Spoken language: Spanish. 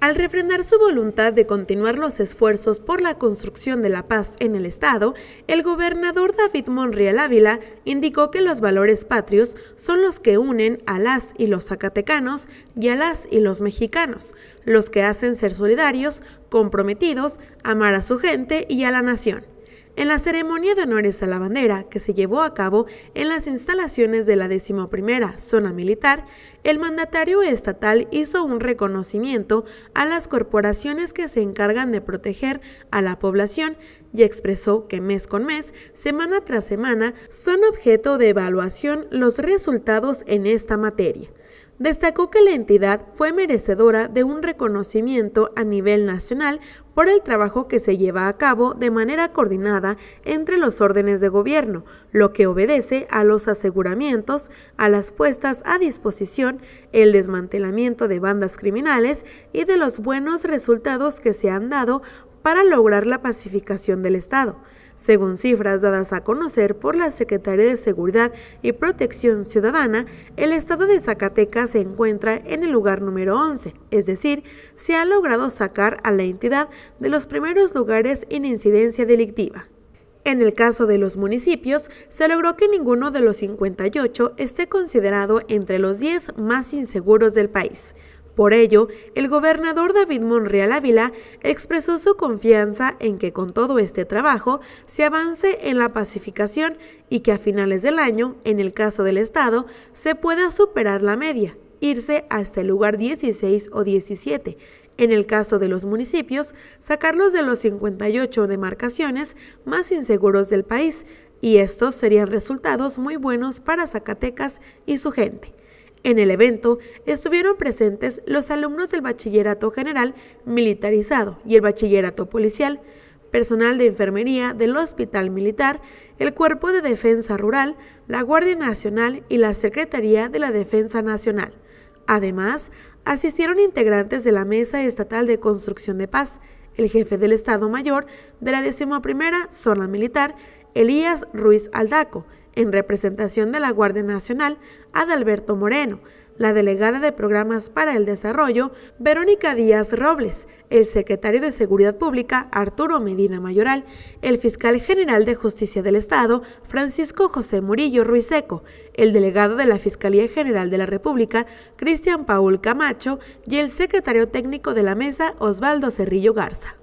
Al refrendar su voluntad de continuar los esfuerzos por la construcción de la paz en el Estado, el gobernador David Monreal Ávila indicó que los valores patrios son los que unen a las y los zacatecanos y a las y los mexicanos, los que hacen ser solidarios, comprometidos, amar a su gente y a la nación en la ceremonia de honores a la bandera que se llevó a cabo en las instalaciones de la XI Zona Militar, el mandatario estatal hizo un reconocimiento a las corporaciones que se encargan de proteger a la población y expresó que mes con mes, semana tras semana, son objeto de evaluación los resultados en esta materia. Destacó que la entidad fue merecedora de un reconocimiento a nivel nacional por el trabajo que se lleva a cabo de manera coordinada entre los órdenes de gobierno, lo que obedece a los aseguramientos, a las puestas a disposición, el desmantelamiento de bandas criminales y de los buenos resultados que se han dado para lograr la pacificación del Estado. Según cifras dadas a conocer por la Secretaría de Seguridad y Protección Ciudadana, el estado de Zacatecas se encuentra en el lugar número 11, es decir, se ha logrado sacar a la entidad de los primeros lugares en incidencia delictiva. En el caso de los municipios, se logró que ninguno de los 58 esté considerado entre los 10 más inseguros del país. Por ello, el gobernador David Monreal Ávila expresó su confianza en que con todo este trabajo se avance en la pacificación y que a finales del año, en el caso del Estado, se pueda superar la media, irse hasta el lugar 16 o 17. En el caso de los municipios, sacarlos de los 58 demarcaciones más inseguros del país, y estos serían resultados muy buenos para Zacatecas y su gente. En el evento estuvieron presentes los alumnos del Bachillerato General Militarizado y el Bachillerato Policial, personal de enfermería del Hospital Militar, el Cuerpo de Defensa Rural, la Guardia Nacional y la Secretaría de la Defensa Nacional. Además, asistieron integrantes de la Mesa Estatal de Construcción de Paz, el jefe del Estado Mayor de la 11 Zona Militar, Elías Ruiz Aldaco, en representación de la Guardia Nacional, Adalberto Moreno, la delegada de Programas para el Desarrollo, Verónica Díaz Robles, el secretario de Seguridad Pública, Arturo Medina Mayoral, el fiscal general de Justicia del Estado, Francisco José Murillo Ruiseco, el delegado de la Fiscalía General de la República, Cristian Paul Camacho, y el secretario técnico de la mesa, Osvaldo Cerrillo Garza.